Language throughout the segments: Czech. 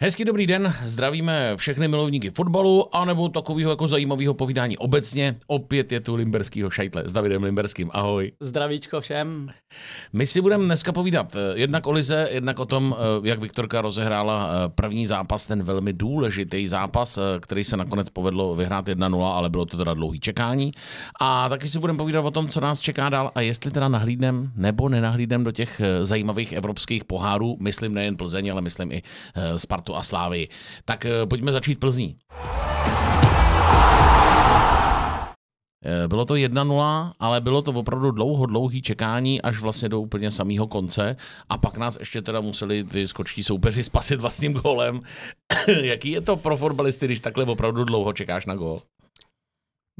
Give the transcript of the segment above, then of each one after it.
Hezký dobrý den, zdravíme všechny milovníky fotbalu, anebo takového jako zajímavého povídání obecně. Opět je tu Limberskýho šajtle s Davidem Limberským, ahoj. Zdravíčko všem. My si budeme dneska povídat eh, jednak o Lize, jednak o tom, eh, jak Viktorka rozehrála eh, první zápas, ten velmi důležitý zápas, který se nakonec povedlo vyhrát 1-0, ale bylo to teda dlouhý čekání. A taky si budeme povídat o tom, co nás čeká dál a jestli teda nahlídnem nebo nenahlídnem do těch zajímavých evropských pohárů, myslím nejen Plzeň, ale myslím i Sparta Spartu a Slávy. Tak eh, pojďme začít Plzní. Eh, bylo to 1-0, ale bylo to opravdu dlouho, dlouhý čekání až vlastně do úplně samého konce a pak nás ještě teda museli ty skočtí soupeři spasit vlastním golem. Jaký je to pro fotbalisty, když takhle opravdu dlouho čekáš na gol?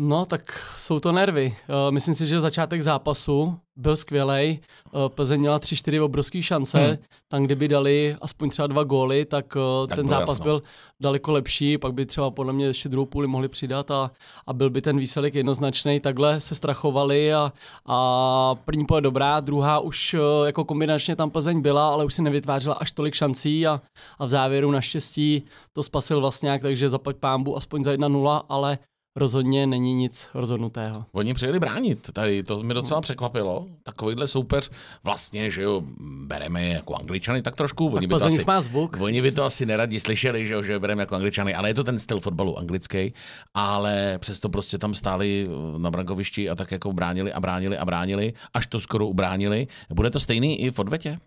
No, tak jsou to nervy. Eh, myslím si, že začátek zápasu byl skvělý. Eh, Plzeň měla 3-4 obrovské šance. Hmm. Tam, kdyby dali aspoň třeba dva góly, tak, eh, tak ten no, zápas jasno. byl daleko lepší. Pak by třeba podle mě ještě druhou půli mohli přidat a, a byl by ten výsledek jednoznačný. Takhle se strachovali a, a první půle dobrá, druhá už jako kombinačně tam Plzeň byla, ale už si nevytvářela až tolik šancí a, a v závěru naštěstí to spasil vlastně, takže zapať pámbu aspoň za 1-0, ale rozhodně není nic rozhodnutého. Oni přijeli bránit, tady to mi docela překvapilo. Takovýhle soupeř vlastně, že jo, bereme je jako angličany tak trošku. Tak oni by to asi, má zvuk. Oni by to asi neradi slyšeli, že jo, že bereme jako angličany, ale je to ten styl fotbalu anglický, ale přesto prostě tam stáli eh, na brankovišti a tak jako bránili a bránili a bránili, až to skoro ubránili. Bude to stejný i v odvetě?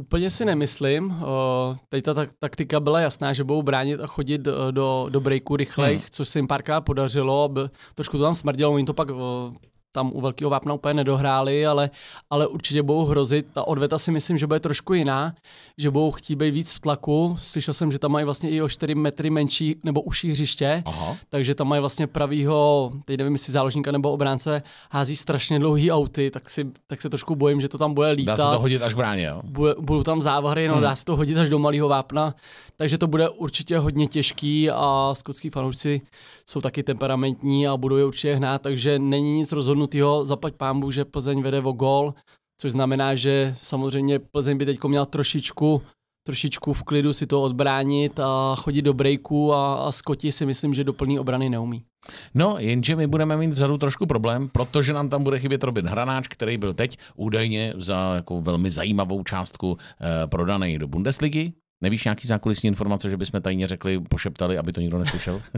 Úplně si nemyslím. Eh, teď ta taktika byla jasná, že budou bránit a chodit eh, do, do breaku rychlejch, hmm. což se jim párkrát podařilo. Trošku to tam smrdilo, oni to pak eh, tam u Velkého vápna úplně nedohráli, ale, ale určitě budou hrozit. Ta odveta si myslím, že bude trošku jiná, že budou chtít být víc v tlaku. Slyšel jsem, že tam mají vlastně i o 4 metry menší nebo uší hřiště, Aha. takže tam mají vlastně pravýho, teď nevím, jestli záložníka nebo obránce, hází strašně dlouhý auty, tak, si, tak se trošku bojím, že to tam bude lítat. Dá se to hodit až bráně, jo? Bude, budou tam závahry, no hmm. dá se to hodit až do malého vápna, takže to bude určitě hodně těžký a skotský fanoušci jsou taky temperamentní a budou je určitě hnát, takže není nic rozhodnutí rozhodnutýho, zaplať pámbu, že Plzeň vede o gol, což znamená, že samozřejmě Plzeň by teď měla trošičku trošičku v klidu si to odbránit a chodit do breaku a, a Skoti si myslím, že do obrany neumí. No, jenže my budeme mít vzadu trošku problém, protože nám tam bude chybět Robin Hranáč, který byl teď údajně za jako velmi zajímavou částku eh, prodaný do Bundesligy. Nevíš nějaký zákulisní informace, že bychom tajně řekli, pošeptali, aby to nikdo neslyšel?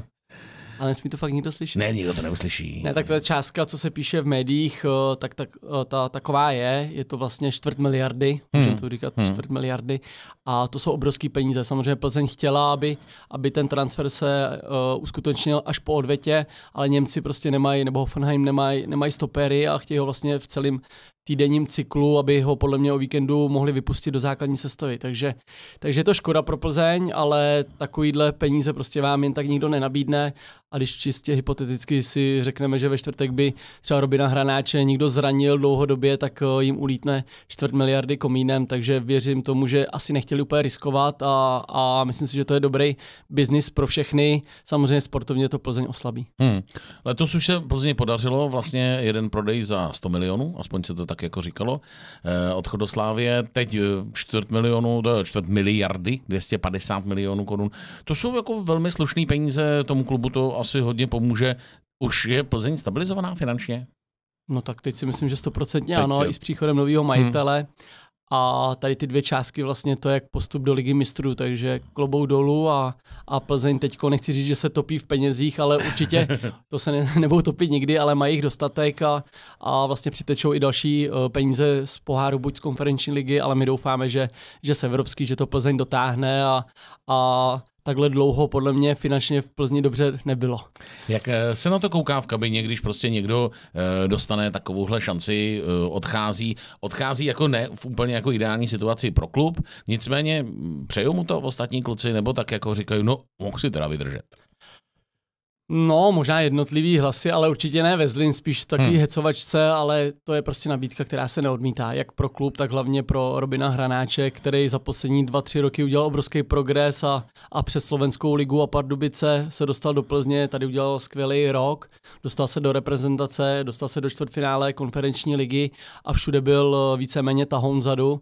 Ale nesmí to fakt nikdo slyšet. Ne, nikdo to neuslyší. Ne, tak to je částka, co se píše v médiích, eh, tak, tak eh, ta, taková je. Je to vlastně čtvrt miliardy, hmm. to říkat, hmm. čtvrt miliardy. A to jsou obrovské peníze. Samozřejmě Plzeň chtěla, aby, aby ten transfer se uh, uskutečnil až po odvetě, ale Němci prostě nemají, nebo Hoffenheim nemají nemají stopéry a chtějí ho vlastně v celém týdenním cyklu, aby ho podle mě o víkendu mohli vypustit do základní sestavy. Takže, takže je to škoda pro Plzeň, ale takovýhle peníze prostě vám jen tak nikdo nenabídne. A když čistě hypoteticky si řekneme, že ve čtvrtek by třeba Robina Hranáče někdo zranil dlouhodobě, tak eh, jim ulítne čtvrt miliardy komínem, takže věřím tomu, že asi nechtěli úplně riskovat a, a myslím si, že to je dobrý biznis pro všechny. Samozřejmě sportovně to Plzeň oslabí. Hmm. Letos už se Plzeň podařilo vlastně jeden prodej za 100 milionů, aspoň se to tak jako říkalo, eh, od Chodoslávě, teď eh, čtvrt milionu, čtvrt miliardy, 250 milionů korun. To jsou jako velmi slušné peníze, tomu klubu to asi hodně pomůže. Už je Plzeň stabilizovaná finančně? No tak teď si myslím, že stoprocentně ano, je... i s příchodem nového majitele. Hmm a tady ty dvě částky vlastně to je jak postup do ligy mistrů, takže klobou dolů a, a Plzeň teďko nechci říct, že se topí v penězích, ale určitě to se ne, nebudou topit nikdy, ale mají jich dostatek a, a vlastně přitečou i další e, peníze z poháru buď z konferenční ligy, ale my doufáme, že, že se evropský, že to Plzeň dotáhne a, a takhle dlouho podle mě finančně v Plzni dobře nebylo. Jak eh, se na to kouká v kabině, když prostě někdo eh, dostane takovouhle šanci, eh, odchází, odchází jako ne v úplně jako ideální situaci pro klub, nicméně hm, přeju mu to ostatní kluci, nebo tak jako říkají, no mohu si teda vydržet. No, možná jednotlivý hlasy, ale určitě ne ve Zlín, spíš takový hmm. hecovačce, ale to je prostě nabídka, která se neodmítá, jak pro klub, tak hlavně pro Robina Hranáče, který za poslední dva, tři roky udělal obrovský progres a, a přes Slovenskou ligu a Pardubice se dostal do Plzně, tady udělal skvělý rok, dostal se do reprezentace, dostal se do čtvrtfinále konferenční ligy a všude byl eh, víceméně tahom vzadu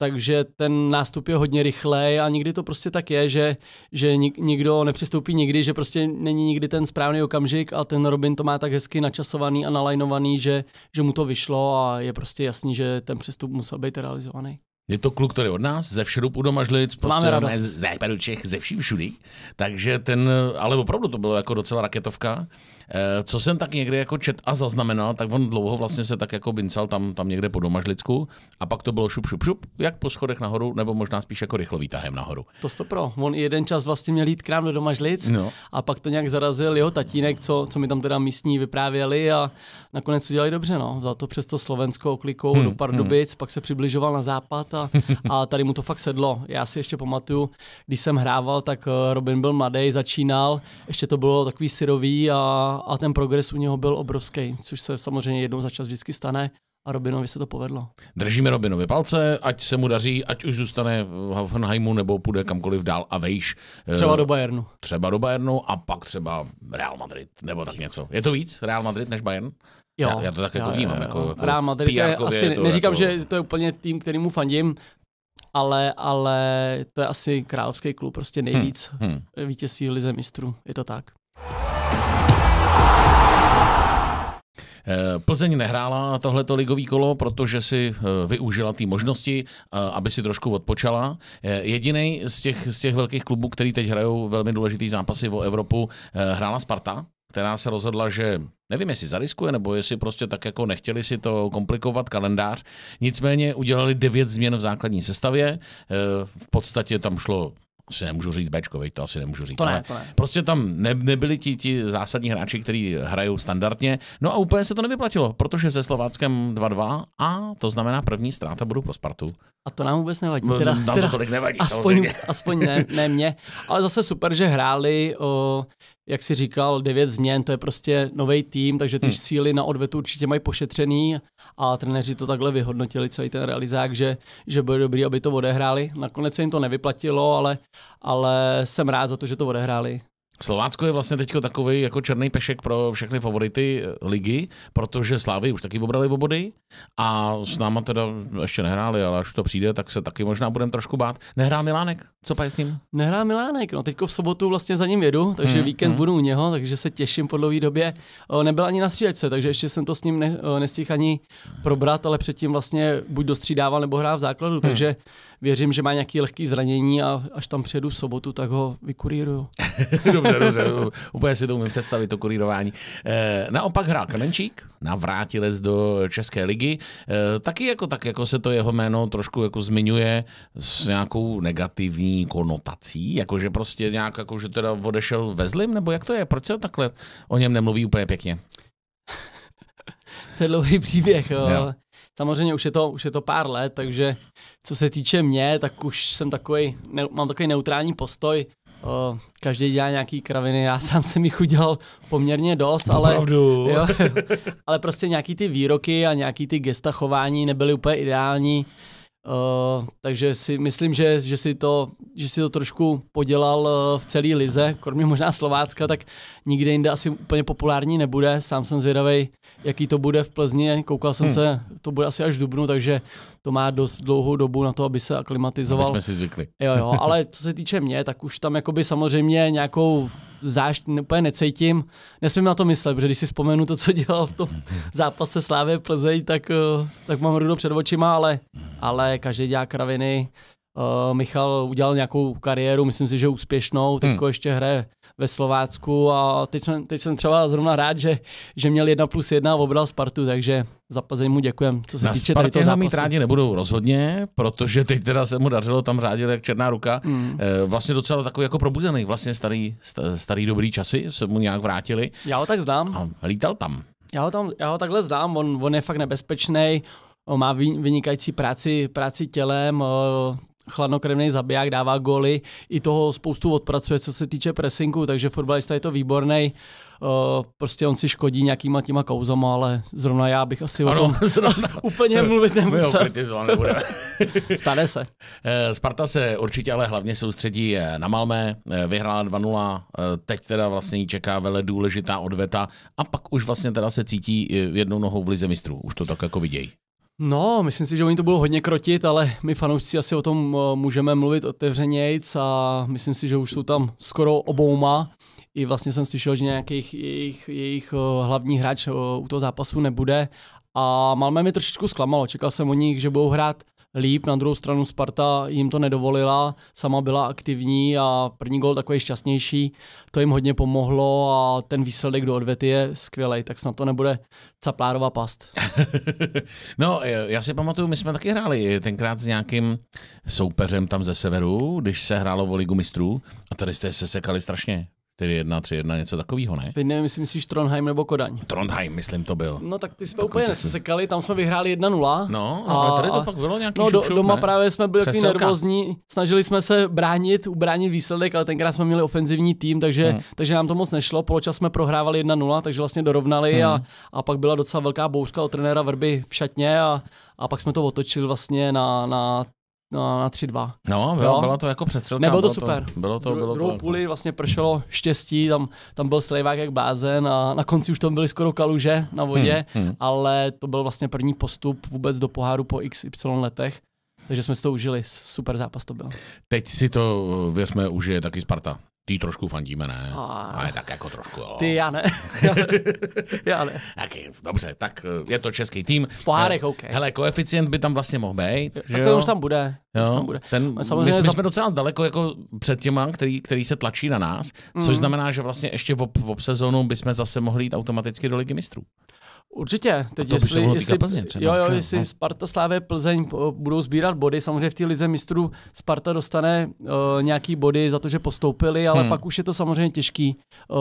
takže ten nástup je hodně rychlej a nikdy to prostě tak je, že, že nik, nikdo nepřistoupí nikdy, že prostě není nikdy ten správný okamžik a ten Robin to má tak hezky načasovaný a nalajnovaný, že, že mu to vyšlo a je prostě jasný, že ten přestup musel být realizovaný. Je to kluk, který od nás, ze všerupu do Mažlic, prostě Máme radost. ze západu Čech, ze vším všudy. Takže ten, ale opravdu to bylo jako docela raketovka. Eh, co jsem tak někde jako čet a zaznamenal, tak on dlouho vlastně se tak jako bincal tam, tam někde po domažlicku a pak to bylo šup, šup, šup, jak po schodech nahoru, nebo možná spíš jako rychlo výtahem nahoru. To to pro. On jeden čas vlastně měl jít k nám do domažlic no. a pak to nějak zarazil jeho tatínek, co, co mi tam teda místní vyprávěli a nakonec udělali dobře. No. Vzal to přes to slovenskou klikou hmm, do Pardubic, hmm. pak se přibližoval na západ a, a tady mu to fakt sedlo. Já si ještě pamatuju, když jsem hrával, tak eh, Robin byl mladý, začínal, ještě to bylo takový syrový a, a ten progres u něho byl obrovský, což se samozřejmě jednou za čas vždycky stane a Robinovi se to povedlo. Držíme Robinovi palce, ať se mu daří, ať už zůstane v Hoffenheimu nebo půjde kamkoliv dál a vejš. Třeba eh, do Bayernu. Třeba do Bayernu a pak třeba Real Madrid nebo tak něco. Je to víc Real Madrid než Bayern? Jo, já, já to tak jako vnímám. Jako, jako Real Madrid je asi, je to neříkám, jako... že to je úplně tým, který mu fandím, ale, ale to je asi královský klub, prostě nejvíc hmm, hmm. vítězství Lize mistrů, je to tak. Eh, Plzeň nehrála tohleto ligový kolo, protože si eh, využila ty možnosti, eh, aby si trošku odpočala. Jediný z těch, z těch velkých klubů, který teď hrajou velmi důležitý zápasy o Evropu, hrála Sparta, která se rozhodla, že nevím, jestli zariskuje, nebo jestli prostě tak jako nechtěli si to komplikovat kalendář. Nicméně udělali devět změn v základní sestavě. V podstatě tam šlo si nemůžu říct Bčko, to asi nemůžu říct. To ne, ale to ne. Prostě tam ne, nebyli ti, ti zásadní hráči, kteří hrajou standardně. No a úplně se to nevyplatilo, protože se Slováckem 2-2 a to znamená první ztráta budu pro Spartu. A to nám vůbec nevadí. No, teda, no, nám teda, to tolik nevadí. Aspoň, aspoň ne, ne mě. Ale zase super, že hráli o jak si říkal, devět změn, to je prostě nový tým, takže ty hmm. síly na odvetu určitě mají pošetřený a trenéři to takhle vyhodnotili celý ten realizák, že, že bylo dobrý, aby to odehráli. Nakonec se jim to nevyplatilo, ale, ale jsem rád za to, že to odehráli. Slovácko je vlastně teď takový jako černý pešek pro všechny favority eh, ligy, protože Slávy už taky obrali obody a s náma teda ještě nehráli, ale až to přijde, tak se taky možná budeme trošku bát. Nehrá Milánek, co pa s ním? Nehrá Milánek, no teďko v sobotu vlastně za ním jedu, takže hmm, víkend hmm. budu u něho, takže se těším po dlouhé době. Nebyl ani na střídačce, takže ještě jsem to s ním ne, nestihl ani probrat, ale předtím vlastně buď dostřídával nebo hrál v základu, hmm. takže věřím, že má nějaký lehký zranění a až tam přijedu v sobotu, tak ho vykuríruju. dobře, dobře, úplně si to umím představit, to kurírování. E, eh, naopak hrál Kamenčík, navrátilec do České ligy. E, taky jako tak, jako se to jeho jméno trošku jako zmiňuje s nějakou negativní konotací, jakože prostě nějak, jako že teda odešel ve zlým, nebo jak to je? Proč se takhle o něm nemluví úplně pěkně? to je dlouhý příběh, jo. jo. Samozřejmě už je, to, už je to pár let, takže co se týče mě, tak už jsem takový, ne, mám takový neutrální postoj. O, každý dělá nějaký kraviny, já sám jsem jich udělal poměrně dost, ale, jo, ale prostě nějaký ty výroky a nějaký ty gesta chování nebyly úplně ideální. Uh, takže si myslím, že, že, si to, že si to trošku podělal eh, v celé lize, kromě možná Slovácka, tak nikde jinde asi úplně populární nebude. Sám jsem zvědavý, jaký to bude v Plzni. Koukal jsem hmm. se, to bude asi až v Dubnu, takže to má dost dlouhou dobu na to, aby se aklimatizoval. Aby jsme si zvykli. Jo, jo, ale co se týče mě, tak už tam jakoby samozřejmě nějakou zášť úplně necítím. Nesmím na to myslet, protože když si vzpomenu to, co dělal v tom zápase Slávě Plzeň, tak, eh, tak mám rudo před očima, ale, ale každý dělá kraviny. Uh, Michal udělal nějakou kariéru, myslím si, že úspěšnou, teď hmm. ještě hraje ve Slovácku a teď jsem, teď jsem třeba zrovna rád, že, že měl 1 plus 1 a obral Spartu, takže za mu děkujem. Co se Na týče Spartě toho mít rádi nebudou rozhodně, protože teď teda se mu dařilo, tam řádit jak černá ruka. Hmm. E, vlastně docela takový jako probuzený, vlastně starý, starý dobrý časy se mu nějak vrátili. Já ho tak znám. A lítal tam. Já ho, tam, já ho takhle znám, on, on je fakt nebezpečný má vynikající práci, práci tělem, eh, chladnokrevný zabiják, dává goly, i toho spoustu odpracuje, co se týče presinku, takže fotbalista je to výborný. Uh, eh, prostě on si škodí nějakýma těma kouzama, ale zrovna já bych asi ano, o tom zrovna. úplně mluvit nemusel. Stane se. Eh, Sparta se určitě ale hlavně soustředí eh, na Malmé, vyhrála 2-0, teď teda vlastně jí čeká vele důležitá odveta a pak už vlastně teda se cítí jednou nohou v lize mistrů, už to tak jako vidějí. No, myslím si, že oni to budou hodně krotit, ale my fanoušci asi o tom eh, můžeme mluvit otevřenějc a myslím si, že už jsou tam skoro obouma. I vlastně jsem slyšel, že nějakých jejich, jejich eh, hlavní hráč eh, u toho zápasu nebude. A Malmé mi trošičku zklamalo. Čekal jsem o nich, že budou hrát líp. Na druhou stranu Sparta jim to nedovolila, sama byla aktivní a první gol takový šťastnější. To jim hodně pomohlo a ten výsledek do odvety je skvělý, tak snad to nebude caplárová past. no, e, já si pamatuju, my jsme taky hráli tenkrát s nějakým soupeřem tam ze severu, když se hrálo o ligu mistrů a tady jste se sekali strašně. 4-1, 3-1, něco takového, ne? Teď nevím, jestli myslíš Trondheim nebo Kodaň. Trondheim, myslím, to byl. No tak ty jsme Pokud úplně nesekali, tam jsme vyhráli 1-0. No, a, a tady to pak bylo nějaký No, do, šup, doma ne? právě jsme byli takový nervózní, snažili jsme se bránit, ubránit výsledek, ale tenkrát jsme měli ofenzivní tým, takže, hmm. takže nám to moc nešlo. Poločas jsme prohrávali 1-0, takže vlastně dorovnali hmm. a, a pak byla docela velká bouřka od trenéra Vrby v šatně a, a pak jsme to otočili vlastně na, na No, na, na 3-2. No, bylo, bylo to jako přestřelka. Nebylo to bylo super. To, bylo to, bylo druhou to... půli vlastně pršelo štěstí, tam, tam byl Slejvák jak bázen a na konci už tam byly skoro kaluže na vodě, hmm, hmm. ale to byl vlastně první postup vůbec do poháru po XY letech. Takže jsme si to užili, super zápas to byl. Teď si to, věřme, užije taky Sparta. Ty trošku fandíme, ne? A... Ale tak jako trošku, jo. Ty, já ne. já ne. Tak, dobře, tak eh, je to český tým. V pohárech, eh, OK. Hele, koeficient by tam vlastně mohl být. Tak to jo? už tam bude. Jo, už tam bude. Ten, samozřejmě my, my jsme docela daleko jako před těma, který, který se tlačí na nás, což mhm. znamená, že vlastně ještě v ob, v sezónu bychom zase mohli jít automaticky do Ligy mistrů. Určitě. Teď a to jestli, by jestli, Plzně třeba, jo, jo, jestli no. Sparta, Slávě, Plzeň eh, budou sbírat body, samozřejmě v té lize mistrů Sparta dostane uh, nějaký body za to, že postoupili, ale hmm. pak už je to samozřejmě těžký uh,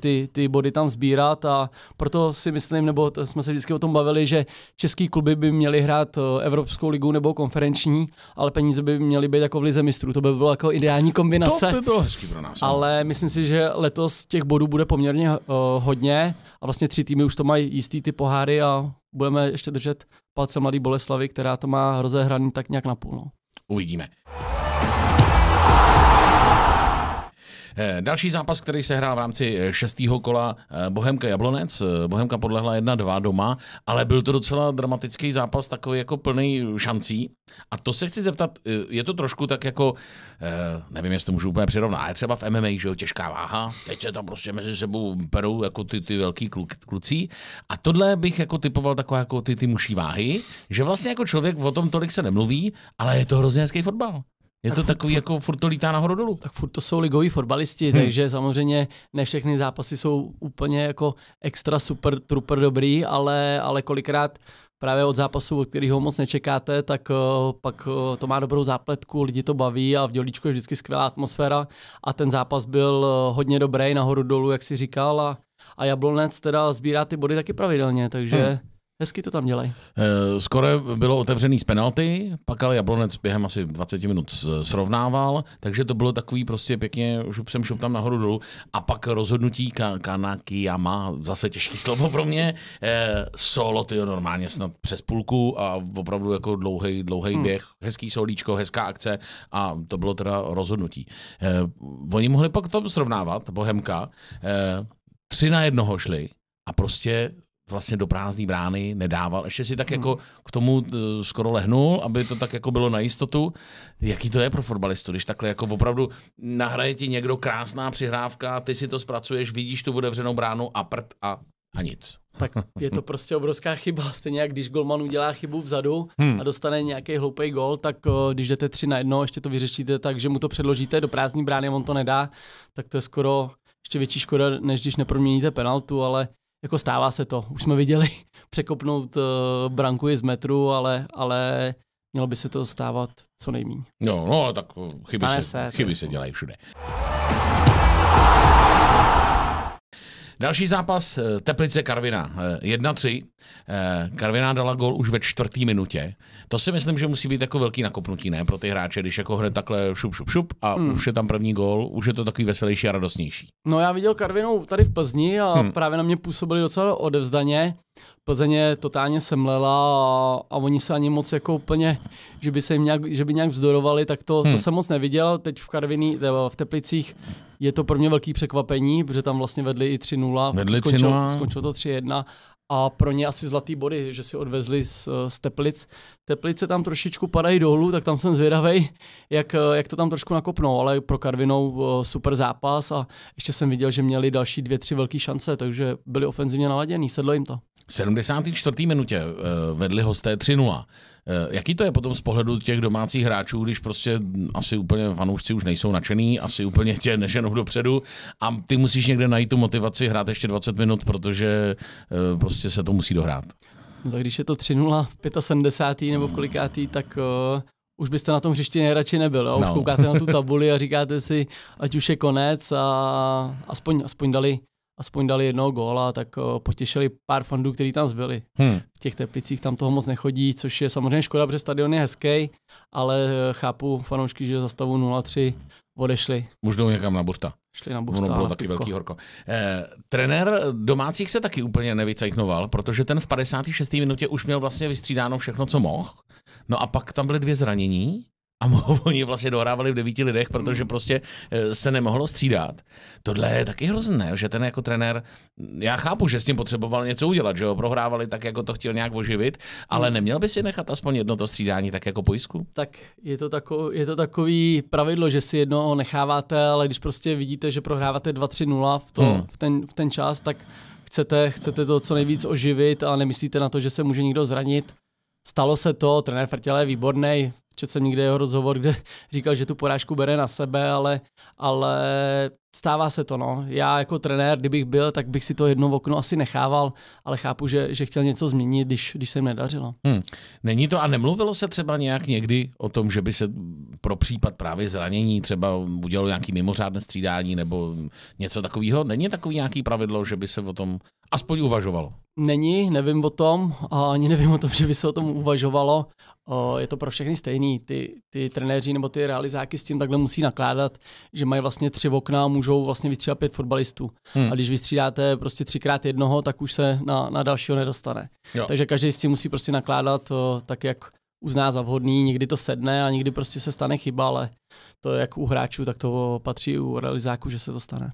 ty, ty body tam sbírat a proto si myslím, nebo jsme se vždycky o tom bavili, že český kluby by měly hrát uh, Evropskou ligu nebo konferenční, ale peníze by měly být jako v lize mistrů. To by bylo jako ideální kombinace. To by bylo hezký pro nás. No. Ale myslím si, že letos těch bodů bude poměrně uh, hodně a vlastně tři týmy už to mají jistý ty poháry a budeme ještě držet palce mladý Boleslavy, která to má rozehraný tak nějak na půl. No. Uvidíme. Eh, další zápas, který se hrál v rámci eh, šestého kola eh, Bohemka Jablonec. Bohemka podlehla 1-2 doma, ale byl to docela dramatický zápas, takový jako plný šancí. A to se chci zeptat, je to trošku tak jako, nevím, jestli to můžu úplně přirovnat, ale třeba v MMA, že jo, těžká váha, teď se tam prostě mezi sebou perou jako ty, ty velký kluci. A tohle bych jako typoval taková jako ty, ty muší váhy, že vlastně jako člověk o tom tolik se nemluví, ale je to hrozně hezký fotbal. Je tak to furt, takový, furt, jako furt to lítá nahoru dolů. Tak furt to jsou ligoví fotbalisti, hmm. takže samozřejmě ne všechny zápasy jsou úplně jako extra super, truper dobrý, ale, ale kolikrát právě od zápasu, od kterého moc nečekáte, tak uh, pak uh, to má dobrou zápletku, lidi to baví a v dělíčku je vždycky skvělá atmosféra a ten zápas byl uh, hodně dobrý nahoru dolů, jak si říkal a, a Jablonec teda sbírá ty body taky pravidelně, takže... Hmm Hezky to tam dělají. Eh, skoro bylo otevřený z penalty, pak ale Jablonec během asi 20 minut srovnával, takže to bylo takový prostě pěkně jsem šup tam nahoru dolů. A pak rozhodnutí ka- Kanakiyama, zase těžký slovo pro mě, eh, solo, ty normálně snad přes půlku a opravdu jako dlouhý, dlouhý hmm. běh, hezký solíčko, hezká akce a to bylo teda rozhodnutí. Eh, oni mohli pak to srovnávat, Bohemka, tři na jednoho šli, a prostě vlastně do prázdné brány nedával. Ještě si tak hmm. jako k tomu eh, skoro lehnul, aby to tak jako bylo na jistotu. Jaký to je pro fotbalistu, když takhle jako opravdu nahraje ti někdo krásná přihrávka, ty si to zpracuješ, vidíš tu otevřenou bránu a prd a, a nic. Tak je to prostě obrovská chyba. Stejně jak když golman udělá chybu vzadu hmm. a dostane nějaký hloupý gol, tak eh, když jdete tři na jedno, ještě to vyřešíte tak, že mu to předložíte do prázdní brány, on to nedá, tak to je skoro ještě větší škoda, než když neproměníte penaltu, ale jako stává se to. Už jsme viděli překopnout uh, branku i z metru, ale, ale mělo by se to stávat co nejméně. No, no, tak eh, chyby, Stane se, se, chyby se dělají všude. Další zápas eh, Teplice Karvina eh, 1-3. Eh, Karviná dala gol už ve čtvrtý minutě. To si myslím, že musí být jako velký nakopnutí, ne? Pro ty hráče, když jako hned takhle šup, šup, šup a hmm. už je tam první gol, už je to takový veselější a radostnější. No já viděl Karvinou tady v Plzni a hmm. právě na mě působili docela odevzdaně. Plzeň je totálně semlela a, a oni se ani moc jako úplně, že by se jim nějak, že by nějak vzdorovali, tak to, hmm. to jsem moc neviděl. Teď v Karviní, eh, v Teplicích je to pro mě velký překvapení, protože tam vlastně vedli i 3-0, vedli skončilo, 3-0. skončilo to 3-1 a pro ně asi zlatý body, že si odvezli z, eh, z Teplic. Teplice tam trošičku padají dolů, tak tam jsem zvědavej, jak, eh, jak to tam trošku nakopnou, ale pro Karvinou super zápas a ještě jsem viděl, že měli další dvě, tři velké šance, takže byli ofenzivně naladěný, sedlo jim to. 74. minutě eh, vedli hosté 3-0. Eh, jaký to je potom z pohledu těch domácích hráčů, když prostě asi úplně fanoušci už nejsou nadšený, asi úplně tě neženou dopředu a ty musíš někde najít tu motivaci hrát ještě 20 minut, protože eh, prostě se to musí dohrát. No tak když je to 3-0 v 75. nebo v kolikátý, tak uh, už byste na tom hřišti nejradši nebyl. Jo? Už no. koukáte na tu tabuli a říkáte si, ať už je konec a aspoň, aspoň dali aspoň dali jednoho góla, tak eh, potěšili pár fandů, který tam zbyli. Hmm. V těch teplicích tam toho moc nechodí, což je samozřejmě škoda, protože stadion je hezký, ale eh, chápu fanoušky, že za stavu 0-3 odešli. Možnou někam na bursta. Šli na bursta. Ono bylo taky velký horko. Eh, trenér domácích se taky úplně nevycajknoval, protože ten v 56. minutě už měl vlastně vystřídáno všechno, co mohl. No a pak tam byly dvě zranění a oni vlastně dohrávali v devíti lidech, protože hmm. prostě eh, se nemohlo střídat. Tohle je taky hrozné, že ten jako trenér, já chápu, že s tím potřeboval něco udělat, že ho prohrávali tak, jako to chtěl nějak oživit, ale hmm. neměl by si nechat aspoň jedno to střídání tak jako pojistku? Tak je to, tako, je to takový pravidlo, že si jedno necháváte, ale když prostě vidíte, že prohráváte 2-3-0 v, to, hmm. v, ten, v ten čas, tak chcete, chcete to co nejvíc oživit a nemyslíte na to, že se může někdo zranit. Stalo se to, trenér Frtěle je výborný, četl jsem někde jeho rozhovor, kde říkal, že tu porážku bere na sebe, ale, ale stává se to. No. Já jako trenér, kdybych byl, tak bych si to jedno okno asi nechával, ale chápu, že, že chtěl něco změnit, když, když se jim nedařilo. Hmm. Není to a nemluvilo se třeba nějak někdy o tom, že by se pro případ právě zranění třeba udělalo nějaký mimořádné střídání nebo něco takového? Není takový nějaký pravidlo, že by se o tom aspoň uvažovalo? Není, nevím o tom a ani nevím o tom, že by se o tom uvažovalo. Je to pro všechny stejný. Ty, ty trenéři nebo ty realizáky s tím takhle musí nakládat, že mají vlastně tři okna a můžou vlastně vystřídat pět fotbalistů. Hmm. A když vystřídáte prostě třikrát jednoho, tak už se na, na dalšího nedostane. Jo. Takže každý s tím musí prostě nakládat tak, jak uzná za vhodný, někdy to sedne a někdy prostě se stane chyba, ale to jak u hráčů, tak to patří u realizáku, že se to stane.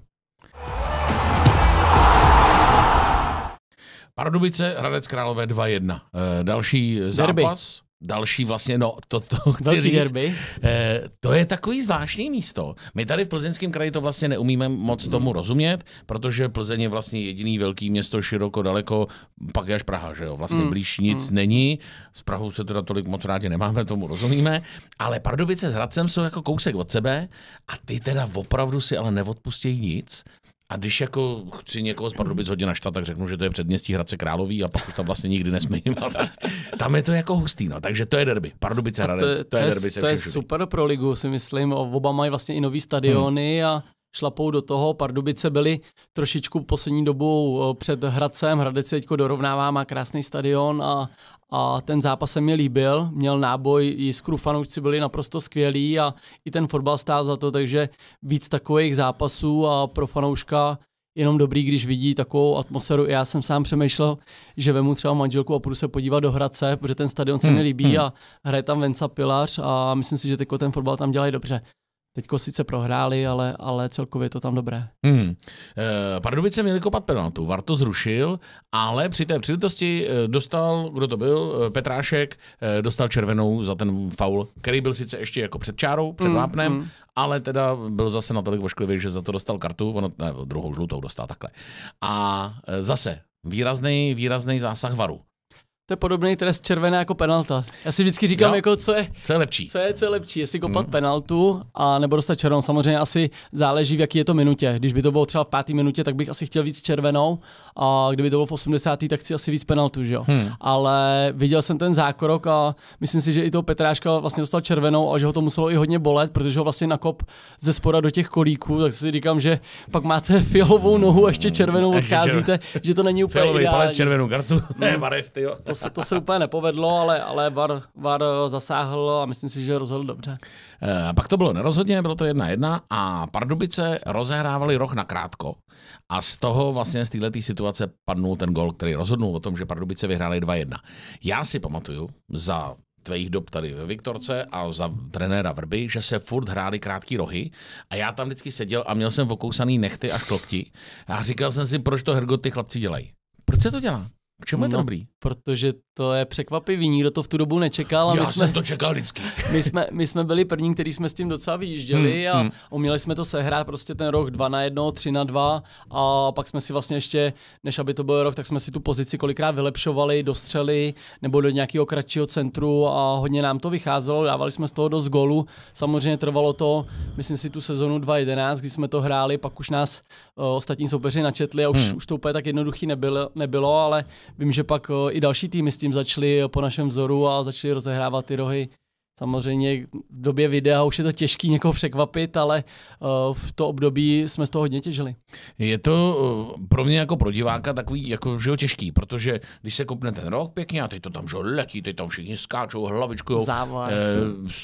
Pardubice, Hradec Králové 2-1. Eh, další derby. zápas. Další vlastně, no to, to chci Velký říct. Derby. E, to je takový zvláštní místo. My tady v plzeňském kraji to vlastně neumíme moc tomu rozumět, protože Plzeň je vlastně jediný velký město široko, daleko, pak je až Praha, že jo? Vlastně mm. blíž nic mm. není. S Prahou se teda tolik moc rádi nemáme, tomu rozumíme. Ale Pardubice s Hradcem jsou jako kousek od sebe a ty teda opravdu si ale neodpustějí nic. A když jako chci někoho z Pardubic hodně naštvat, tak řeknu, že to je předměstí Hradce Králový a pak už tam vlastně nikdy nesmím. tam je to jako hustý, no. takže to je derby. Pardubice Hradec, to, to, je derby. To je super pro ligu, si myslím. Oba mají vlastně i nový stadiony hmm. a šlapou do toho. Pardubice byly trošičku poslední dobou eh, před Hradcem. Hradec se teď dorovnává, má krásný stadion a, a ten zápas se mi líbil. Měl náboj, jiskru fanoušci byli naprosto skvělí a i ten fotbal stál za to, takže víc takových zápasů a pro fanouška jenom dobrý, když vidí takovou atmosféru. já jsem sám přemýšlel, že vemu třeba manželku a půjdu se podívat do Hradce, protože ten stadion se mi hmm, líbí hmm. a hraje tam Venca Pilař a myslím si, že ten fotbal tam dělají dobře. Teďko sice prohráli, ale, ale celkově je to tam dobré. Hmm. E, Pardubice měli kopat penaltu, VAR to zrušil, ale při té příležitosti eh, dostal, kdo to byl, eh, Petrášek, dostal červenou za ten faul, který byl sice ještě jako před čárou, před mm, vápnem, hmm. ale teda byl zase natolik vošklivý, že za to dostal kartu, ono ne, druhou žlutou dostal takhle. A zase výrazný, výrazný zásah VARu to je podobný trest červené jako penalta. Já si vždycky říkám, jo. jako, co, je, co je lepší. Co je, co je lepší, jestli kopat mm. penaltu a nebo dostat červenou. Samozřejmě asi záleží, v jaký je to minutě. Když by to bylo třeba v páté minutě, tak bych asi chtěl víc červenou. A kdyby to bylo v 80. tak chci asi víc penaltu, že jo. Hmm. Ale viděl jsem ten zákrok a myslím si, že i to Petráška vlastně dostal červenou a že ho to muselo i hodně bolet, protože ho vlastně nakop ze spora do těch kolíků, tak si říkám, že pak máte fialovou nohu a ještě červenou odcházíte, že to není úplně Fialový palec, červenou kartu, ne, barev, ty jo. To se, to se úplně nepovedlo, ale, ale VAR, VAR zasáhl a myslím si, že rozhodl dobře. E, pak to bylo nerozhodně, bylo to jedna jedna a Pardubice rozehrávali roh na krátko a z toho vlastně z této situace padnul ten gol, který rozhodnul o tom, že Pardubice vyhráli 2-1. Já si pamatuju za tvých dob tady ve Viktorce a za trenéra Vrby, že se furt hráli krátký rohy a já tam vždycky seděl a měl jsem okousaný nechty a klokti a říkal jsem si, proč to Hergot ty chlapci dělají. Proč se to dělá? K čemu je to no, dobrý? Protože to je překvapivý, nikdo to v tu dobu nečekal. A Já my jsme, jsem to čekal vždycky. my jsme, my jsme byli první, který jsme s tím docela vyjížděli hmm, a hmm. uměli jsme to sehrát prostě ten rok 2 na 1, 3 na 2 a pak jsme si vlastně ještě, než aby to byl rok, tak jsme si tu pozici kolikrát vylepšovali, dostřeli nebo do nějakého kratšího centru a hodně nám to vycházelo, dávali jsme z toho dost golu. Samozřejmě trvalo to, myslím si, tu sezonu 2-11, kdy jsme to hráli, pak už nás uh, ostatní soupeři načetli a už, hmm. už to úplně tak jednoduchý nebylo, nebylo ale Vím, že pak eh, i další týmy s tím začaly eh, po našem vzoru a začaly rozehrávat ty rohy. Samozřejmě v době videa už je to těžký někoho překvapit, ale eh, v to období jsme z toho hodně těžili. Je to pro mě jako pro diváka takový jako, že jo, těžký, protože když se kopne ten rok pěkně a teď to tam že letí, teď tam všichni skáčou hlavičku. Závar.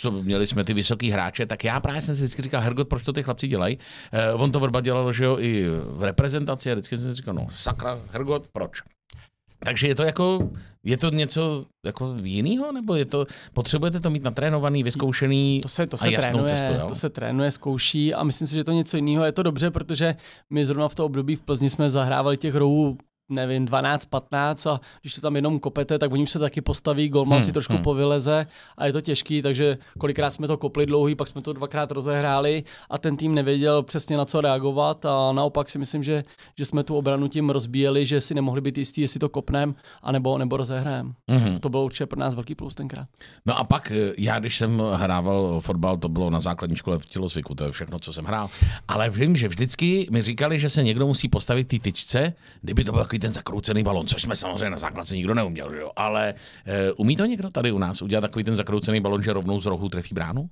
Eh, měli jsme ty vysoký hráče, tak já právě jsem si vždycky říkal, Hergot, proč to ty chlapci dělají? Eh, on to vrba dělal, že jo, i v reprezentaci a vždycky jsem si říkal, no sakra, Hergot, proč? Takže je to jako, je to něco jako jiného, nebo je to, potřebujete to mít natrénovaný, vyzkoušený to se, to se a jasnou trénuje, cestu, jo? To se trénuje, zkouší a myslím si, že to něco jiného. Je to dobře, protože my zrovna v to období v Plzni jsme zahrávali těch rohů nevím, 12-15 a když to tam jenom kopete, tak oni už se taky postaví, golman hmm, si trošku hmm. povyleze a je to těžký, takže kolikrát jsme to kopli dlouhý, pak jsme to dvakrát rozehráli a ten tým nevěděl přesně na co reagovat a naopak si myslím, že, že jsme tu obranu tím rozbíjeli, že si nemohli být jistí, jestli to kopnem a nebo rozehrajeme. Hmm. To bylo určitě pro nás velký plus tenkrát. No a pak eh, já, když jsem hrával fotbal, to bylo na základní škole v tělocviku, to je všechno, co jsem hrál, ale vím, že vždycky mi říkali, že se někdo musí postavit ty tyčce, kdyby to bylo takový ten zakroucený balon, což jsme samozřejmě na základce nikdo neuměl, že jo? ale e, umí to někdo tady u nás udělat takový ten zakroucený balon, že rovnou z rohu trefí bránu?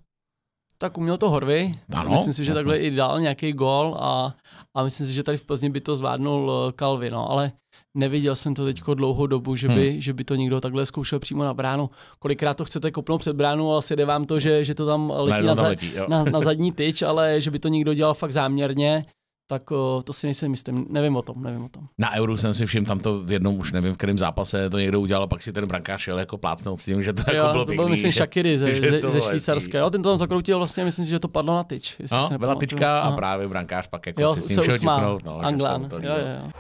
Tak uměl to Horvy. Ano, myslím si, že jasný. takhle i dal nějaký gol a, a myslím si, že tady v Plzni by to zvládnul Kalvi, eh, no, ale neviděl jsem to teď dlouhou dobu, že by, hmm. že by to někdo takhle zkoušel přímo na bránu. Kolikrát to chcete kopnout před bránu, ale jde vám to, že, že to tam letí, na, tam letí na, na zadní tyč, ale že by to někdo dělal fakt záměrně, tak eh, to si nejsem jistý, nevím o tom, nevím o tom. Na Euro jsem si všiml, tam to v jednom už nevím, v kterém zápase to někdo udělal, a pak si ten brankář šel jako plácnout s tím, že to jo, jako bylo to byl, myslím, Shakiri ze, ze, ze Švýcarska. Jo, ten to tam zakroutil vlastně, myslím, že to padlo na tyč. No, se byla tyčka a právě brankář pak jako jo, si s ním šel tipnout. No, Anglán, jo, jo, jo.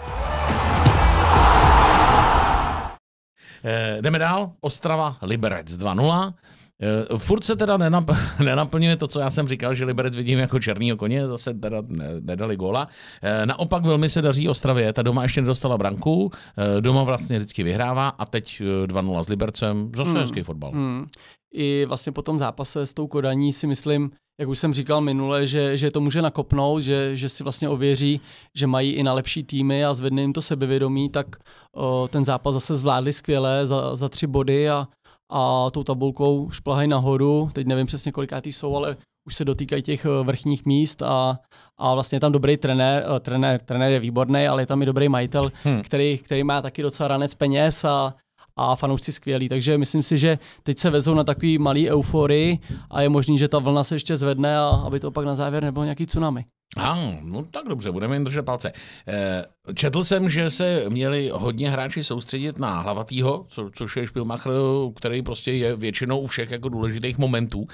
Eh, jdeme dál. Ostrava Liberec 2-0. Eh, furt se teda nenap- nenaplňuje to, co já jsem říkal, že Liberec vidím jako černýho koně, zase teda nedali góla. Eh, naopak velmi se daří Ostravě, ta doma ještě nedostala branku, eh, doma vlastně vždycky vyhrává a teď 2-0 s Libercem, zase hmm. hezký fotbal. Hmm. I vlastně po tom zápase s tou Kodaní si myslím, jak už jsem říkal minule, že, že to může nakopnout, že, že si vlastně ověří, že mají i na lepší týmy a zvedne jim to sebevědomí, tak o, ten zápas zase zvládli skvěle za, za tři body a a tou tabulkou šplhají nahoru, teď nevím přesně kolikátý jsou, ale už se dotýkají těch eh, vrchních míst a, a vlastně je tam dobrý trenér, eh, trenér, trenér je výborný, ale je tam i dobrý majitel, hmm. který, který má taky docela ranec peněz a, a fanoušci skvělí. Takže myslím si, že teď se vezou na takový malý euforii a je možný, že ta vlna se ještě zvedne a aby to pak na závěr nebylo nějaký tsunami. A, ah, no tak dobře, budeme jen držet palce. Eh, četl jsem, že se měli hodně hráči soustředit na Hlavatýho, co, což je Špilmacher, který prostě je většinou u všech jako důležitých momentů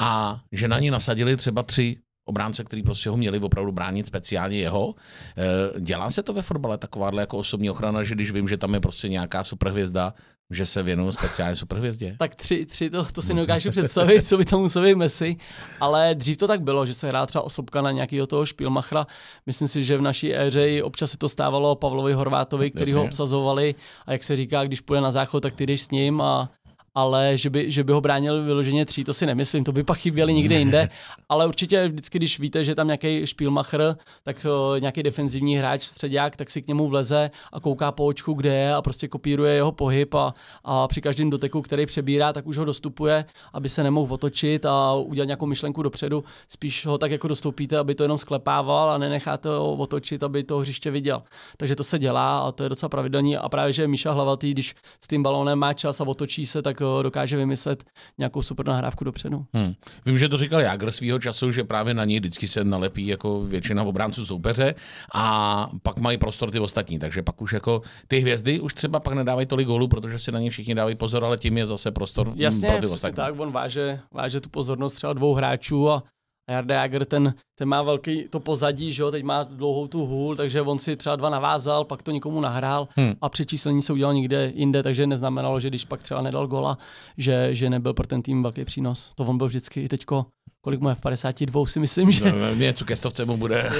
a že na ní nasadili třeba tři obránce, který prostě ho měli opravdu bránit speciálně jeho. Eh, dělá se to ve fotbale takováhle jako osobní ochrana, že když vím, že tam je prostě nějaká superhvězda, že se věnují speciálně superhvězdě? tak tři, tři to, to si hmm. neukážu představit, co by tam museli být Messi, ale dřív to tak bylo, že se hrá třeba osobka na nějakého toho špilmachra. Myslím si, že v naší éře občas se to stávalo Pavlovi Horvátovi, který ho obsazovali a jak se říká, když půjde na záchod, tak ty jdeš s ním a ale že by, že by ho bránili vyloženě tří, to si nemyslím, to by pak chyběli někde jinde, ale určitě vždycky, když víte, že tam nějaký špílmacher, tak to eh, nějaký defenzivní hráč, středák, tak si k němu vleze a kouká po očku, kde je a prostě kopíruje jeho pohyb a, a při každém doteku, který přebírá, tak už ho dostupuje, aby se nemohl otočit a udělat nějakou myšlenku dopředu, spíš ho tak jako dostoupíte, aby to jenom sklepával a nenecháte ho otočit, aby to hřiště viděl. Takže to se dělá a to je docela pravidelní a právě, že Míša Hlavatý, když s tím balónem má čas a otočí se, tak eh, kdo dokáže vymyslet nějakou super nahrávku dopředu. Hmm. Vím, že to říkal Jagr svého času, že právě na něj vždycky se nalepí jako většina obránců soupeře a pak mají prostor ty ostatní, takže pak už jako ty hvězdy už třeba pak nedávají tolik gólů, protože si na ně všichni dávají pozor, ale tím je zase prostor hmm, Jasně, pro ty ostatní. tak, on váže, váže tu pozornost třeba dvou hráčů a a Jarda Jager, ten, ten má velký to pozadí, že jo, teď má dlouhou tu hůl, takže on si třeba dva navázal, pak to nikomu nahrál hmm. a přečíslení se udělal někde jinde, takže neznamenalo, že když pak třeba nedal gola, že, že nebyl pro ten tým velký přínos. To on byl vždycky i teďko, kolik mu je v 52, si myslím, že... No, no, něco ke stovce mu bude.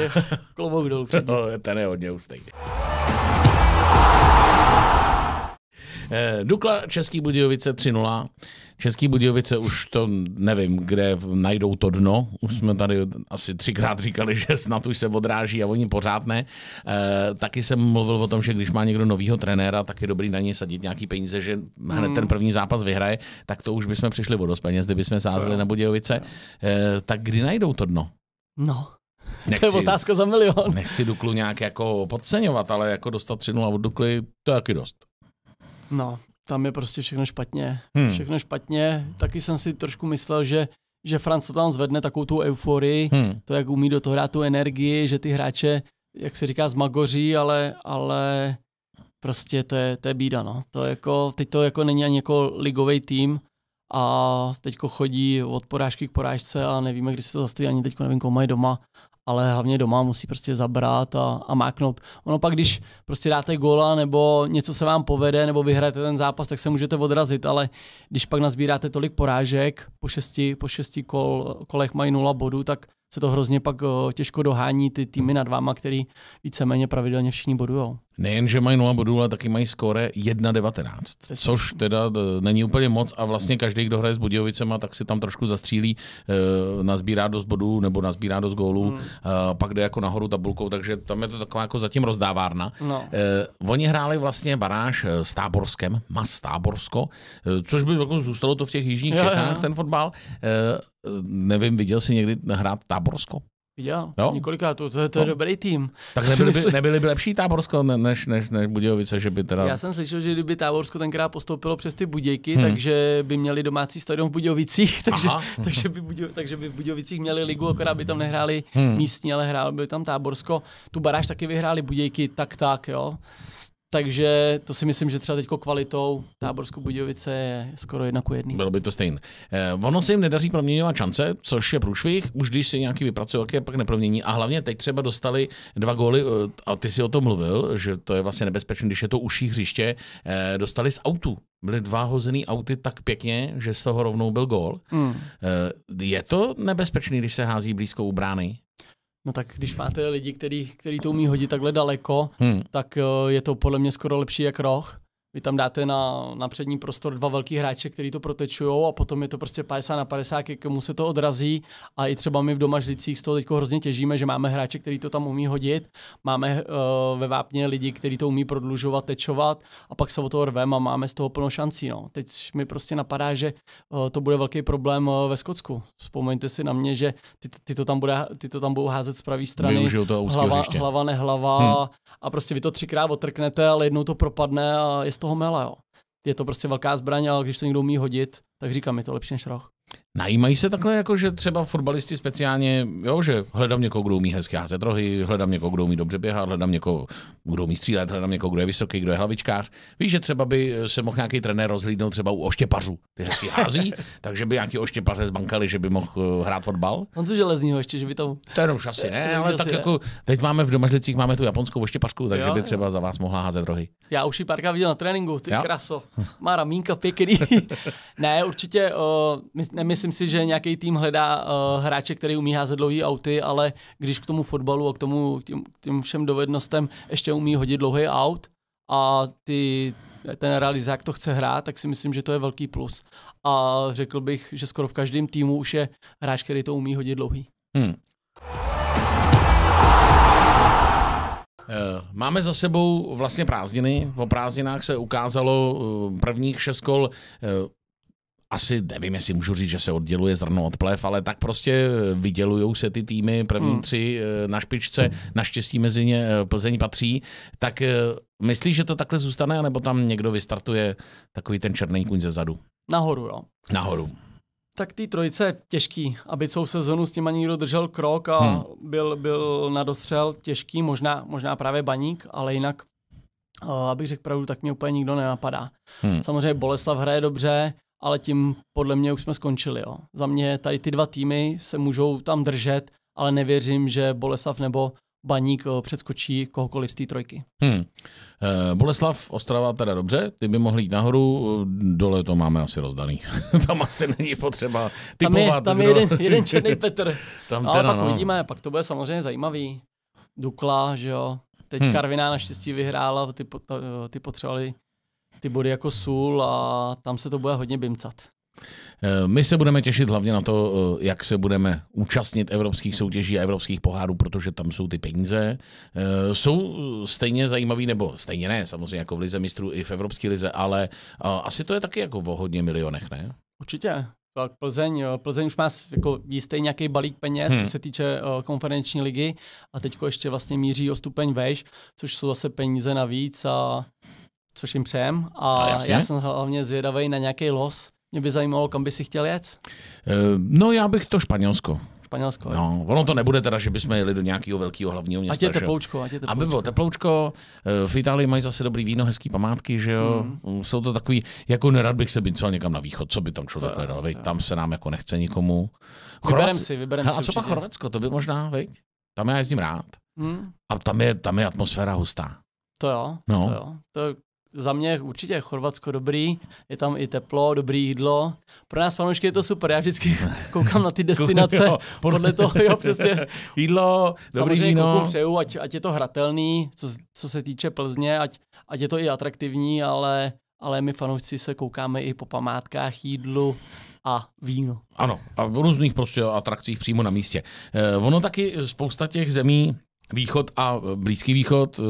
Klobouk dolů. No, ten je hodně ústej. Eh, Dukla Český Budějovice 3 Český Budějovice už to nevím, kde najdou to dno. Už jsme tady asi třikrát říkali, že snad už se odráží a oni pořád ne. E, taky jsem mluvil o tom, že když má někdo novýho trenéra, tak je dobrý na něj sadit nějaký peníze, že hned ten hmm. první zápas vyhraje, tak to už bychom přišli o dost peněz, kdybychom sázeli na Budějovice. E, tak kdy najdou to dno? No. Nechci, to je otázka za milion. Nechci Duklu nějak jako podceňovat, ale jako dostat 3 od Dukly, to je taky dost. No, tam je prostě všechno špatně. Hmm. Všechno špatně. Taky jsem si trošku myslel, že že Franco tam zvedne takovou tu euforii, hmm. to, jak umí do toho hrát tu energii, že ty hráče, jak se říká, zmagoří, ale, ale prostě to je, to je bída, no. To jako, teď to jako není ani jako ligový tým a teďko chodí od porážky k porážce a nevíme, kdy se to zastaví, ani teď nevím, koho mají doma ale hlavně doma musí prostě zabrat a, a máknout. Ono pak, když prostě dáte gola nebo něco se vám povede nebo vyhráte ten zápas, tak se můžete odrazit, ale když pak nazbíráte tolik porážek, po šesti, po šesti kol, kolech mají nula bodů, tak se to hrozně pak eh, těžko dohání ty týmy nad váma, který víceméně pravidelně všichni bodujou. Nejen, že mají 0 bodů, ale taky mají skóre 1-19, což teda eh, není úplně moc a vlastně každý, kdo hraje s Budějovicema, tak si tam trošku zastřílí, eh, nazbírá dost bodů nebo nazbírá dost gólů, hmm. pak jde jako nahoru tabulkou, takže tam je to taková jako zatím rozdávárna. No. Oni hráli vlastně baráž s Táborskem, Mas Táborsko, což by jako zůstalo to v těch jižních jo, Čechách, jo. ten fotbal nevím, viděl jsi někdy hrát táborsko? Viděl, jo? několikrát, to, to, to je no. dobrý tým. Tak nebyly by, nebyly by lepší Táborsko než, než, než Budějovice, že by teda... Já jsem slyšel, že kdyby Táborsko tenkrát postoupilo přes ty Budějky, hmm. takže by měli domácí stadion v Budějovicích, takže, takže, by Budějo, takže by v Budějovicích měli ligu, akorát by tam nehráli hmm. místní, ale hrál by tam Táborsko. Tu baráž taky vyhráli Budějky, tak tak, jo. Takže to si myslím, že třeba teď kvalitou Táborskou Budějovice je skoro jedna ku jedný. Bylo by to stejné. Eh, ono se jim nedaří proměňovat šance, což je průšvih, už když si nějaký vypracují, jak je pak nepromění. A hlavně teď třeba dostali dva góly, eh, a ty si o tom mluvil, že to je vlastně nebezpečné, když je to uší hřiště, eh, dostali z autu. Byly dva hozený auty tak pěkně, že z toho rovnou byl gól. Mm. Eh, je to nebezpečný, když se hází blízko u brány? No tak když máte lidi, který, který to umí hodit takhle daleko, hmm. tak eh, je to podle mě skoro lepší jak roh vy tam dáte na, na přední prostor dva velký hráče, který to protečují a potom je to prostě 50 na 50, k komu se to odrazí a i třeba my v Domažlicích z toho teď hrozně těžíme, že máme hráče, který to tam umí hodit, máme uh, ve Vápně lidi, kteří to umí prodlužovat, tečovat a pak se o toho rvem a máme z toho plno šancí. No. Teď mi prostě napadá, že uh, to bude velký problém uh, ve Skotsku. Vzpomeňte si na mě, že ty, ty, to, tam bude, ty to tam budou házet z pravé strany. to hlava, hlava, nehlava hmm. a prostě vy to třikrát otrknete, ale jednou to propadne a je z toho mele. Jo. Je to prostě velká zbraň, ale když to někdo umí hodit, tak říkám, je to lepší než roh. Najímají se takhle, jako že třeba fotbalisti speciálně, jo, že hledám někoho, kdo umí hezky házet rohy, hledám někoho, kdo umí dobře běhat, hledám někoho, kdo umí střílet, hledám někoho, kdo je vysoký, kdo je hlavičkář. Víš, že třeba by eh, se mohl nějaký trenér rozhlídnout třeba u oštěpařů, ty hezky hází, takže by nějaký oštěpaře zbankali, že by mohl eh, hrát fotbal. On co železního ještě, že by tam. To je už asi ne, ale tak ne. jako teď máme v Domažlicích máme tu japonskou oštěpařku, takže jo, by třeba jo. za vás mohla házet rohy. Já už ji párkrát viděl na tréninku, ty jo? kraso. Hm. Má ramínka pěkný. ne, určitě, uh, my, ne, my nemyslím si, že nějaký tým hledá uh, hráče, který umí házet dlouhý auty, ale když k tomu fotbalu a k tomu k těm, k těm všem dovednostem ještě umí hodit dlouhý aut a ty, ten realizák to chce hrát, tak si myslím, že to je velký plus. A řekl bych, že skoro v každém týmu už je hráč, který to umí hodit dlouhý. Hmm. Eh, máme za sebou vlastně prázdniny. O prázdninách se ukázalo eh, prvních šest kol asi nevím, jestli můžu říct, že se odděluje zrno od plev, ale tak prostě eh, vydělují se ty týmy první hmm. tři eh, na špičce, hmm. naštěstí mezi ně eh, Plzeň patří, tak myslíš, že to takhle zůstane, nebo tam někdo vystartuje takový ten černý kuň ze zadu? Nahoru, jo. Nahoru. Tak ty trojice je těžký, aby celou sezonu s nima někdo držel krok a hmm. byl, byl na dostřel těžký, možná, možná právě baník, ale jinak, abych řekl pravdu, tak mě úplně nikdo nenapadá. Hmm. Samozřejmě Boleslav hraje dobře, ale tím podle mě už jsme skončili. Jo. Za mě tady ty dva týmy se můžou tam držet, ale nevěřím, že Boleslav nebo Baník eh, předskočí kohokoliv z té trojky. Hmm. Eh, Boleslav, Ostrava teda dobře, ty by mohli jít nahoru, eh, dole to máme asi rozdaný. tam asi není potřeba typovat. Tam je, tam je jeden, jeden černý Petr. tam no, teda, ale pak no. uvidíme, pak to bude samozřejmě zajímavý. Dukla, že jo. Teď hmm. Karviná naštěstí vyhrála, ty, ty potřebovali ty body jako sůl a tam se to bude hodně bimcat. Eh, my se budeme těšit hlavně na to, eh, jak se budeme účastnit evropských soutěží a evropských pohárů, protože tam jsou ty peníze. Eh, jsou stejně zajímavý, nebo stejně ne, samozřejmě jako v Lize mistrů i v Evropské lize, ale asi to je taky jako o hodně milionech, ne? Určitě. Tak Plzeň, Plzeň už má jako jistý nějaký balík peněz, hmm. co se týče konferenční ligy a teďko ještě vlastně míří o stupeň veš, což jsou zase peníze navíc a což jim přejem. A, a já jsem hlavně zvědavý na nějaký los. Mě by zajímalo, kam by si chtěl jet. E, no já bych to Španělsko. Španělsko. No, ono to nebude teda, že bychom jeli do nějakého velkého hlavního města. Ať je teploučko, ať je teploučko. Aby bylo teploučko, eh, v Itálii mají zase dobrý víno, hezký památky, že jo. Mhm. Mm. Jsou to takový, jako nerad bych se bincel někam na východ, co by tam člověk to, hledal, to. tam se nám jako nechce nikomu. Chorvatsko. Vyberem si, vyberem Hele, si. A co pak Chorvatsko, to by možná, veď? Tam já jezdím rád. Mm. A tam je, tam je atmosféra hustá. To jo, no. to jo. To za mě určitě Chorvatsko dobrý, je tam i teplo, dobrý jídlo. Pro nás fanoušky je to super, já vždycky koukám na ty destinace, jo, podle toho, jo, přesně. jídlo, dobrý Samozřejmě víno. klukům přeju, ať, ať je to hratelný, co, co se týče Plzně, ať, ať je to i atraktivní, ale, ale my fanoušci se koukáme i po památkách, jídlu, a víno. Ano, a v různých prostě atrakcích přímo na místě. Eh, ono taky spousta těch zemí Východ a e, Blízký východ e,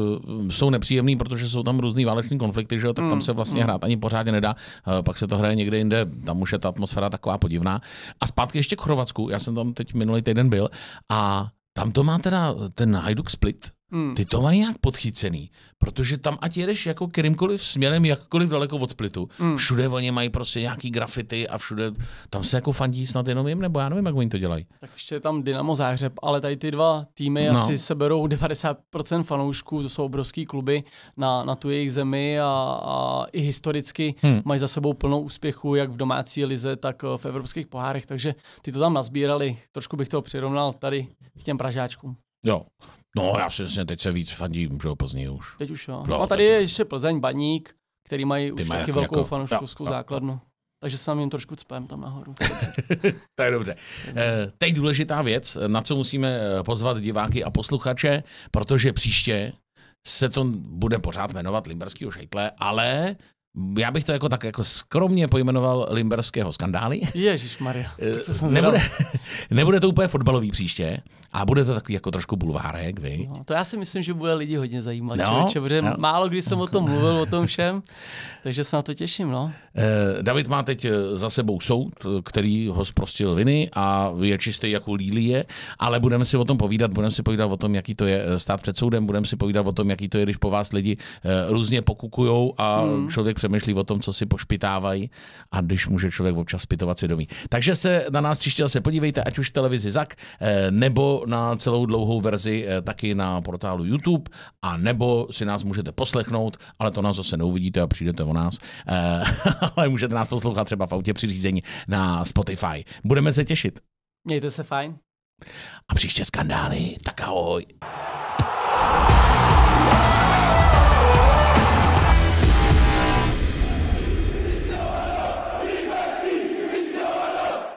jsou nepříjemný, protože jsou tam různý váleční konflikty, že jo, tak tam mm, se vlastně mm. hrát ani pořádně nedá. E, pak se to hraje někde jinde, tam už je ta atmosféra taková podivná. A zpátky ještě k Chorvatsku, já jsem tam teď minulý týden byl a tam to má teda ten Hajduk Split, Hmm. Ty to mají nějak podchycený, protože tam ať jedeš jako kterýmkoliv směrem, jakkoliv daleko od splitu, hmm. všude oni mají prostě nějaký grafity a všude, tam se jako fandí snad jenom jim, nebo já nevím, jak oni to dělají. Tak ještě je tam Dynamo Záhřeb, ale tady ty dva týmy no. asi seberou 90% fanoušků, to jsou obrovský kluby na, na tu jejich zemi a, a i historicky hmm. mají za sebou plnou úspěchu, jak v domácí lize, tak v evropských pohárech, takže ty to tam nazbírali, trošku bych to přirovnal tady k těm Pražáčkům. Jo, No, já si myslím, teď se víc fandím, že později už. Teď už jo. No, no a tady je ještě Plzeň, Baník, který mají už mají taky jako velkou jako, fanouškovskou no, no. základnu. No. Takže se námi jim trošku cpem tam nahoru. to je dobře. Eh, teď důležitá věc, na co musíme eh, pozvat diváky a posluchače, protože příště se to bude pořád jmenovat Limberskýho šejtle, ale já bych to jako tak jako skromně pojmenoval Limberského skandály. Ježíš Maria. Eh, nebude, nebude, to úplně fotbalový příště a bude to takový jako trošku bulvárek, vy? No, to já si myslím, že bude lidi hodně zajímat, no, člověče, protože no. málo kdy jsem o tom mluvil, o tom všem, takže se na to těším. No. Eh, David má teď eh, za sebou soud, který ho zprostil viny a je čistý jako lílie, ale budeme si o tom povídat, budeme si povídat o tom, jaký to je stát před soudem, budeme si povídat o tom, jaký to je, když po vás lidi různě pokukujou a hmm. člověk přemýšlí o tom, co si pošpitávají a když může člověk občas si domí. Takže se na nás příště se podívejte, ať už v televizi ZAK, eh, nebo na celou dlouhou verzi eh, taky na portálu YouTube, a nebo si nás můžete poslechnout, ale to nás zase neuvidíte a přijdete o nás. Eh, ale můžete nás poslouchat třeba v autě při řízení na Spotify. Budeme se těšit. Mějte se fajn. A příště skandály. Tak ahoj.